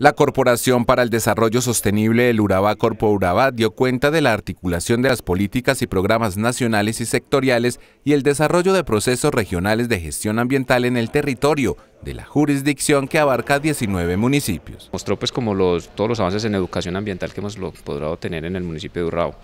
La Corporación para el Desarrollo Sostenible del Urabá Corpo Urabá dio cuenta de la articulación de las políticas y programas nacionales y sectoriales y el desarrollo de procesos regionales de gestión ambiental en el territorio de la jurisdicción que abarca 19 municipios. Mostró pues como los, todos los avances en educación ambiental que hemos logrado obtener en el municipio de Urrao.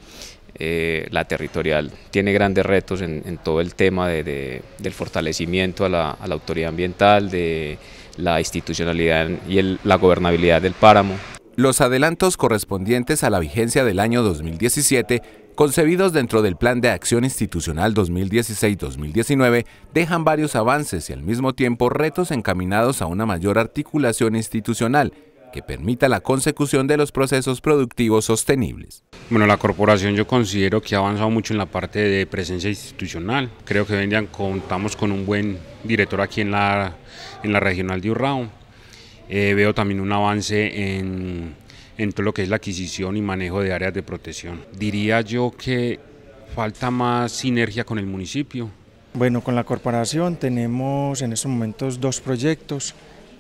Eh, la territorial tiene grandes retos en, todo el tema del fortalecimiento a la, a la autoridad ambiental, de la institucionalidad y la gobernabilidad del páramo. Los adelantos correspondientes a la vigencia del año 2017, concebidos dentro del Plan de Acción Institucional 2016-2019, dejan varios avances y al mismo tiempo retos encaminados a una mayor articulación institucional que permita la consecución de los procesos productivos sostenibles. Bueno, la corporación yo considero que ha avanzado mucho en la parte de presencia institucional. Creo que hoy contamos con un buen director aquí en la, en la regional de Urrao. Eh, veo también un avance en, en todo lo que es la adquisición y manejo de áreas de protección. Diría yo que falta más sinergia con el municipio. Bueno, con la corporación tenemos en estos momentos dos proyectos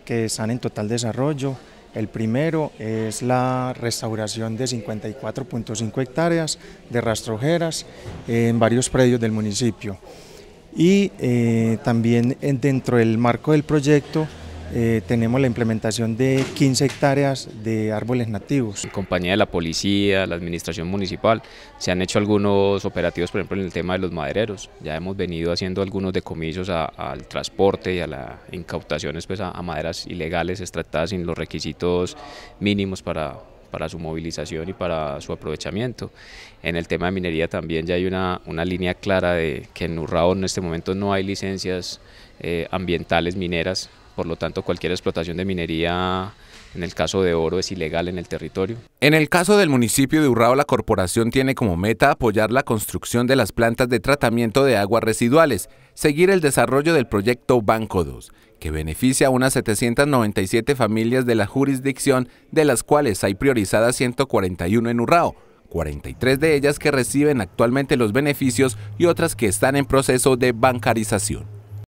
que están en total desarrollo. El primero es la restauración de 54.5 hectáreas de rastrojeras en varios predios del municipio. Y eh, también dentro del marco del proyecto eh, tenemos la implementación de 15 hectáreas de árboles nativos. En compañía de la policía, la administración municipal, se han hecho algunos operativos, por ejemplo, en el tema de los madereros. Ya hemos venido haciendo algunos decomisos al transporte y a la incautación pues, a, maderas ilegales extractadas sin los requisitos mínimos para para su movilización y para su aprovechamiento. En el tema de minería también ya hay una, una línea clara de que en Urrao en este momento no hay licencias eh, ambientales mineras por lo tanto cualquier explotación de minería en el caso de oro es ilegal en el territorio. En el caso del municipio de Urrao, la corporación tiene como meta apoyar la construcción de las plantas de tratamiento de aguas residuales, seguir el desarrollo del proyecto Banco 2, que beneficia a unas 797 familias de la jurisdicción, de las cuales hay priorizadas 141 en Urrao, 43 de ellas que reciben actualmente los beneficios y otras que están en proceso de bancarización.